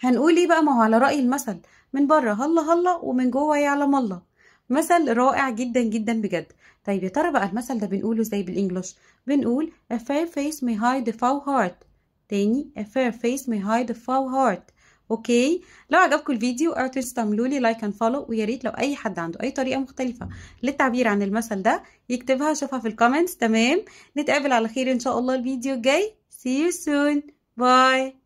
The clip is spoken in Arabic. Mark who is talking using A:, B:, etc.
A: هنقول ايه بقى ما هو على رأي المثل من بره هلا هلا ومن جوه يعلم الله مثل رائع جدا جدا بجد طيب يا ترى بقى المثل ده بنقوله ازاي بالانجلش بنقول a fair face may hide a foul heart تاني a fair face may hide a foul heart اوكي لو عجبكم الفيديو اوعوا تعملوا لي لايك اند فولو ويا ريت لو اي حد عنده اي طريقه مختلفه للتعبير عن المثل ده يكتبها شوفها في الكومنتس تمام نتقابل على خير ان شاء الله الفيديو الجاي see you soon باي